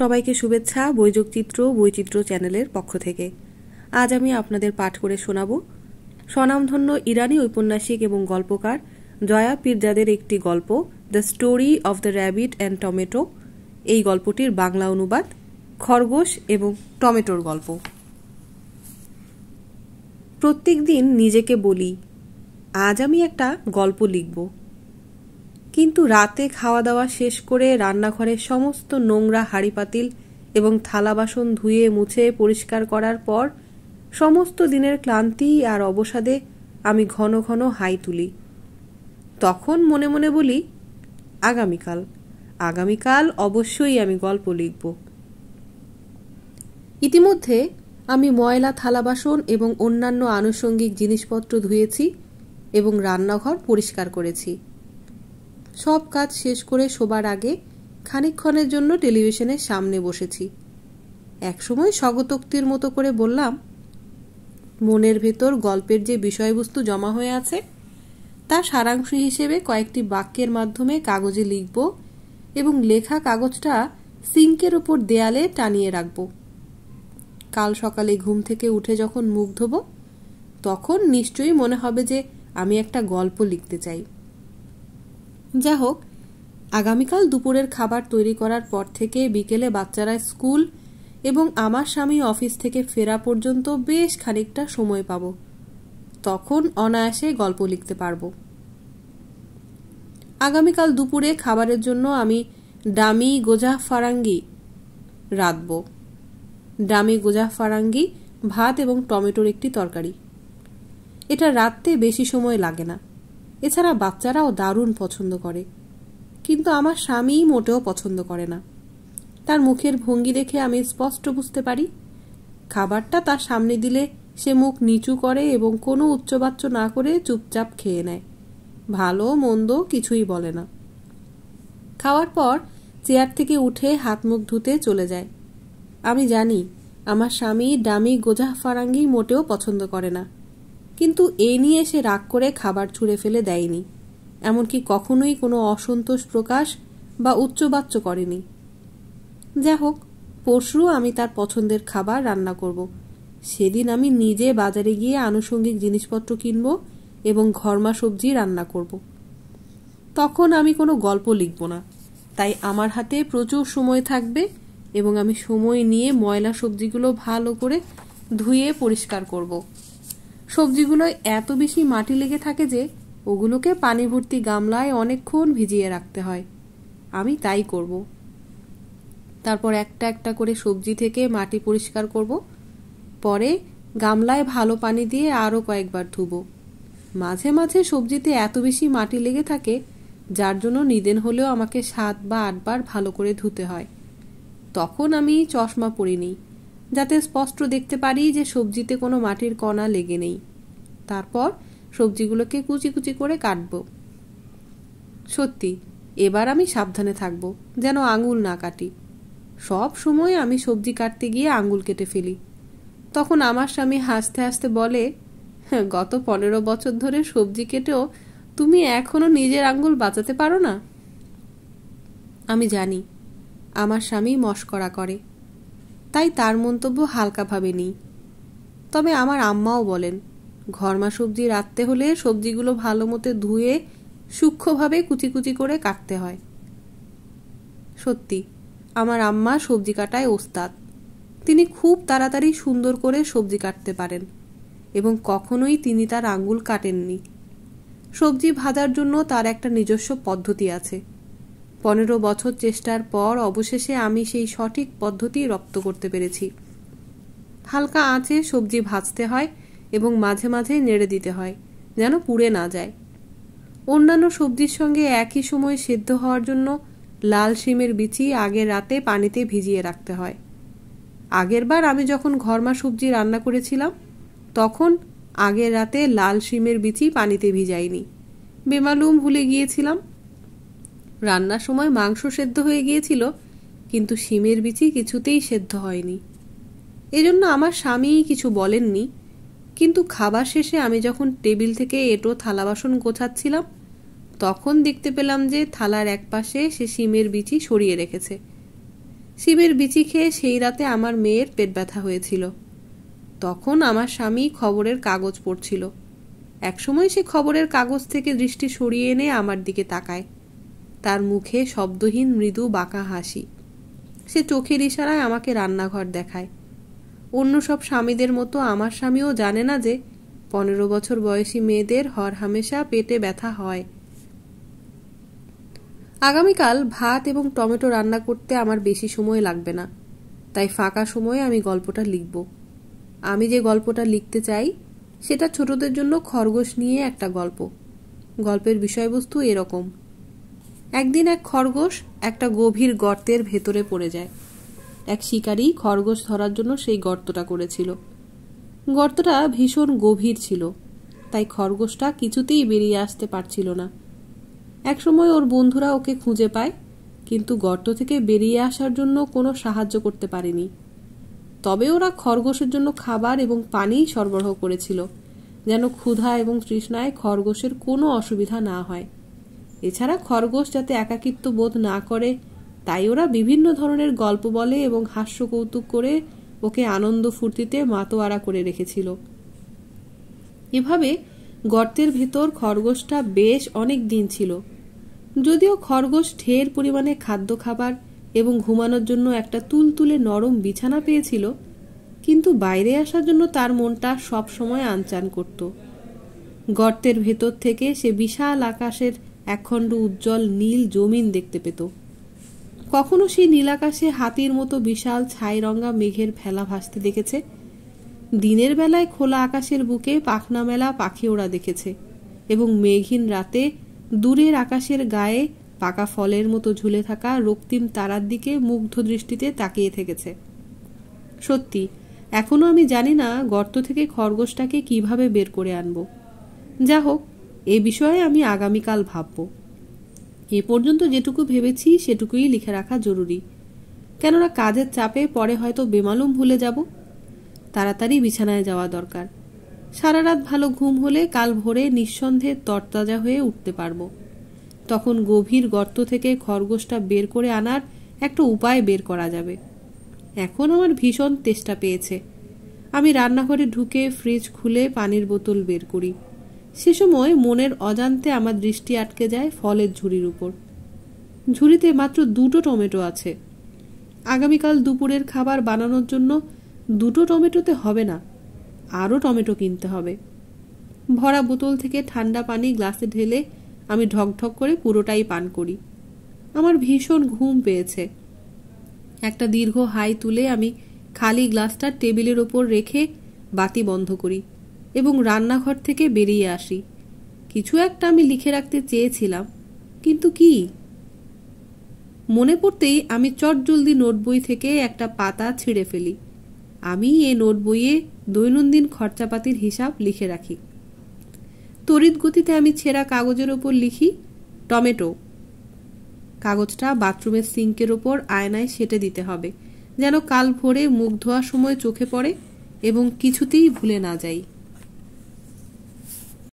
সবাইকে শুভেচ্ছা বৈযোগচিত্র বৈচিত্র চ্যানেলের পক্ষ থেকে আজ আমি আপনাদের পাঠ করে শোনাব স্বনামধন্য ইরানি ঔপন্যাসিক এবং গল্পকার জয়া পীরজাদের একটি গল্প the story of the rabbit and tomato এই গল্পটির বাংলা অনুবাদ খরগোশ এবং টমেটোর গল্প প্রত্যেক দিন নিজেকে বলি আজ আমি একটা গল্প লিখব কিন্তু রাতে খাওয়া দাওয়া শেষ করে রান্নাঘরের সমস্ত নোংরা হাড়িপাতিল এবং থালা বাসন ধুয়ে মুছে পরিষ্কার করার পর সমস্ত দিনের ক্লান্তি আর অবসাদে আমি ঘন ঘন হাই তুলি তখন মনে মনে বলি আগামীকাল আগামীকাল অবশ্যই আমি গল্প লিখব ইতিমধ্যে আমি ময়লা থালা বাসন এবং অন্যান্য আনুষঙ্গিক জিনিসপত্র ধুয়েছি এবং রান্নাঘর পরিষ্কার করেছি সব কাজ শেষ করে শোবার আগে খানিকক্ষণের জন্য টেলিভিশনের সামনে বসেছি একসময় স্বগতোক্তির মতো করে বললাম মনের ভেতর গল্পের যে বিষয়বস্তু জমা হয়ে আছে তা সারাংশ হিসেবে কয়েকটি বাক্যের মাধ্যমে কাগজে লিখব এবং লেখা কাগজটা সিঙ্কের ওপর দেয়ালে টানিয়ে রাখব কাল সকালে ঘুম থেকে উঠে যখন মুখ ধোব তখন নিশ্চয়ই মনে হবে যে আমি একটা গল্প লিখতে চাই যা হোক আগামীকাল দুপুরের খাবার তৈরি করার পর থেকে বিকেলে বাচ্চারা স্কুল এবং আমার স্বামী অফিস থেকে ফেরা পর্যন্ত বেশ খানিকটা সময় পাব তখন অনায়াসে গল্প লিখতে পারব আগামীকাল দুপুরে খাবারের জন্য আমি ডামি গোজা ফারাঙ্গি রাঁধব ডামি গোজা ফারাঙ্গি ভাত এবং টমেটোর একটি তরকারি এটা রাঁধতে বেশি সময় লাগে না এছাড়া বাচ্চারাও দারুণ পছন্দ করে কিন্তু আমার স্বামীই মোটেও পছন্দ করে না তার মুখের ভঙ্গি দেখে আমি স্পষ্ট বুঝতে পারি খাবারটা তার সামনে দিলে সে মুখ নিচু করে এবং কোনো উচ্চবাচ্য না করে চুপচাপ খেয়ে নেয় ভালো মন্দ কিছুই বলে না খাওয়ার পর চেয়ার থেকে উঠে হাত মুখ ধুতে চলে যায় আমি জানি আমার স্বামী ডামি গোজাহ ফারাঙ্গি মোটেও পছন্দ করে না কিন্তু এ নিয়ে সে রাগ করে খাবার ছুঁড়ে ফেলে দেয়নি এমনকি কখনোই কোনো অসন্তোষ প্রকাশ বা উচ্চবাচ্য করেনি যা হোক পরশু আমি তার পছন্দের খাবার রান্না করব সেদিন আমি নিজে বাজারে গিয়ে আনুষঙ্গিক জিনিসপত্র কিনব এবং ঘরমা সবজি রান্না করব তখন আমি কোনো গল্প লিখব না তাই আমার হাতে প্রচুর সময় থাকবে এবং আমি সময় নিয়ে ময়লা সবজিগুলো ভালো করে ধুয়ে পরিষ্কার করব সবজিগুলোয় এত বেশি মাটি লেগে থাকে যে ওগুলোকে পানি ভর্তি গামলায় অনেকক্ষণ ভিজিয়ে রাখতে হয় আমি তাই করব তারপর একটা একটা করে সবজি থেকে মাটি পরিষ্কার করব পরে গামলায় ভালো পানি দিয়ে আরও কয়েকবার ধুব মাঝে মাঝে সবজিতে এত বেশি মাটি লেগে থাকে যার জন্য নিদেন হলেও আমাকে সাত বা আটবার ভালো করে ধুতে হয় তখন আমি চশমা পরিনি নিই যাতে স্পষ্ট দেখতে পারি যে সবজিতে কোনো মাটির কণা লেগে নেই তারপর সবজিগুলোকে কুচি কুচি করে কাটব সত্যি এবার আমি সাবধানে থাকব যেন আঙুল না কাটি সব সময় আমি সবজি কাটতে গিয়ে আঙুল কেটে ফেলি তখন আমার স্বামী হাসতে হাসতে বলে হ্যাঁ, গত পনেরো বছর ধরে সবজি কেটেও তুমি এখনো নিজের আঙুল বাঁচাতে পারো না আমি জানি আমার স্বামী মস্করা করে তাই তার মন্তব্য হালকাভাবে নিই তবে আমার আম্মাও বলেন ঘরমা সবজি রাখতে হলে সবজিগুলো ভালো মতো ধুয়ে সূক্ষ্মভাবে কুচি কুচি করে কাটতে হয় সত্যি আমার আম্মা সবজি কাটায় ওস্তাদ তিনি খুব তাড়াতাড়ি সুন্দর করে সবজি কাটতে পারেন এবং কখনোই তিনি তার আঙ্গুল কাটেননি সবজি ভাজার জন্য তার একটা নিজস্ব পদ্ধতি আছে পনেরো বছর চেষ্টার পর অবশেষে আমি সেই সঠিক পদ্ধতি রপ্ত করতে পেরেছি হালকা আঁচে সবজি ভাজতে হয় এবং মাঝে মাঝে নেড়ে দিতে হয় যেন পুড়ে না যায় অন্যান্য সবজির সঙ্গে একই সময় সেদ্ধ হওয়ার জন্য লাল শিমের বিচি আগের রাতে পানিতে ভিজিয়ে রাখতে হয় আগের বার আমি যখন ঘরমা সবজি রান্না করেছিলাম তখন আগের রাতে লাল শিমের বিচি পানিতে ভিজাইনি বেমালুম ভুলে গিয়েছিলাম রান্নার সময় মাংস সেদ্ধ হয়ে গিয়েছিল কিন্তু সিমের বিচি কিছুতেই সেদ্ধ হয়নি এজন্য আমার স্বামীই কিছু বলেননি কিন্তু খাবার শেষে আমি যখন টেবিল থেকে এটো থালা বাসন গোছাচ্ছিলাম তখন দেখতে পেলাম যে থালার এক পাশে সে শিমের বিচি সরিয়ে রেখেছে শিমের বিচি খেয়ে সেই রাতে আমার মেয়ের পেট ব্যথা হয়েছিল তখন আমার স্বামী খবরের কাগজ পড়ছিল একসময় সে খবরের কাগজ থেকে দৃষ্টি সরিয়ে এনে আমার দিকে তাকায় তার মুখে শব্দহীন মৃদু বাঁকা হাসি সে চোখের ইশারায় আমাকে রান্নাঘর দেখায় অন্য সব স্বামীদের মতো আমার স্বামীও জানে না যে পনেরো বছর বয়সী মেয়েদের হর হামেশা পেটে ব্যথা হয় আগামীকাল ভাত এবং টমেটো রান্না করতে আমার বেশি সময় লাগবে না তাই ফাঁকা সময়ে আমি গল্পটা লিখব আমি যে গল্পটা লিখতে চাই সেটা ছোটদের জন্য খরগোশ নিয়ে একটা গল্প গল্পের বিষয়বস্তু এরকম একদিন এক খরগোশ একটা গভীর গর্তের ভেতরে পড়ে যায় এক শিকারী খরগোশ ধরার জন্য সেই গর্তটা করেছিল গর্তটা ভীষণ গভীর ছিল তাই খরগোশটা কিছুতেই বেরিয়ে আসতে পারছিল না এক সময় ওর বন্ধুরা ওকে খুঁজে পায় কিন্তু গর্ত থেকে বেরিয়ে আসার জন্য কোনো সাহায্য করতে পারেনি তবে ওরা খরগোশের জন্য খাবার এবং পানি সরবরাহ করেছিল যেন ক্ষুধা এবং তৃষ্ণায় খরগোশের কোনো অসুবিধা না হয় এছাড়া খরগোশ যাতে একাকিত্ব বোধ না করে তাই ওরা বিভিন্ন ধরনের গল্প বলে এবং হাস্য কৌতুক করে ওকে আনন্দ ফুর্তিতে মাতোয়ারা করে রেখেছিল এভাবে গর্তের ভেতর খরগোশটা বেশ অনেক দিন ছিল যদিও খরগোশ ঢের পরিমাণে খাদ্য খাবার এবং ঘুমানোর জন্য একটা তুলতুলে নরম বিছানা পেয়েছিল কিন্তু বাইরে আসার জন্য তার মনটা সব সময় আনচান করত গর্তের ভেতর থেকে সে বিশাল আকাশের একখণ্ড উজ্জ্বল নীল জমিন দেখতে পেত কখনো সেই নীলাকাশে হাতির মতো বিশাল ছাই রঙা মেঘের ফেলা ভাসতে দেখেছে দিনের বেলায় খোলা আকাশের বুকে পাখনা মেলা পাখি ওড়া দেখেছে এবং মেঘহীন রাতে দূরের আকাশের গায়ে পাকা ফলের মতো ঝুলে থাকা রক্তিম তারার দিকে মুগ্ধ দৃষ্টিতে তাকিয়ে থেকেছে সত্যি এখনো আমি জানি না গর্ত থেকে খরগোশটাকে কিভাবে বের করে আনব যা হোক এ বিষয়ে আমি আগামীকাল ভাবব এ পর্যন্ত যেটুকু ভেবেছি সেটুকুই লিখে রাখা জরুরি কেননা কাজের চাপে পরে হয়তো বেমালুম ভুলে যাব তাড়াতাড়ি বিছানায় যাওয়া দরকার সারা রাত ভালো ঘুম হলে কাল ভোরে নিঃসন্দেহে তরতাজা হয়ে উঠতে পারবো তখন গভীর গর্ত থেকে খরগোশটা বের করে আনার একটা উপায় বের করা যাবে এখন আমার ভীষণ তেষ্টা পেয়েছে আমি রান্নাঘরে ঢুকে ফ্রিজ খুলে পানির বোতল বের করি সে সময় মনের অজান্তে আমার দৃষ্টি আটকে যায় ফলের ঝুড়ির উপর ঝুড়িতে মাত্র দুটো টমেটো আছে আগামীকাল দুপুরের খাবার বানানোর জন্য দুটো টমেটোতে হবে না আরও টমেটো কিনতে হবে ভরা বোতল থেকে ঠান্ডা পানি গ্লাসে ঢেলে আমি ঢকঢক করে পুরোটাই পান করি আমার ভীষণ ঘুম পেয়েছে একটা দীর্ঘ হাই তুলে আমি খালি গ্লাসটা টেবিলের ওপর রেখে বাতি বন্ধ করি এবং রান্নাঘর থেকে বেরিয়ে আসি কিছু একটা আমি লিখে রাখতে চেয়েছিলাম কিন্তু কি মনে পড়তেই আমি চটজলদি নোট বই থেকে একটা পাতা ছিঁড়ে ফেলি আমি এ নোট বইয়ে দৈনন্দিন খরচাপাতির হিসাব লিখে রাখি তড়িৎ গতিতে আমি ছেঁড়া কাগজের ওপর লিখি টমেটো কাগজটা বাথরুমের সিঙ্কের ওপর আয়নায় সেটে দিতে হবে যেন কাল ভোরে মুখ ধোয়ার সময় চোখে পড়ে এবং কিছুতেই ভুলে না যাই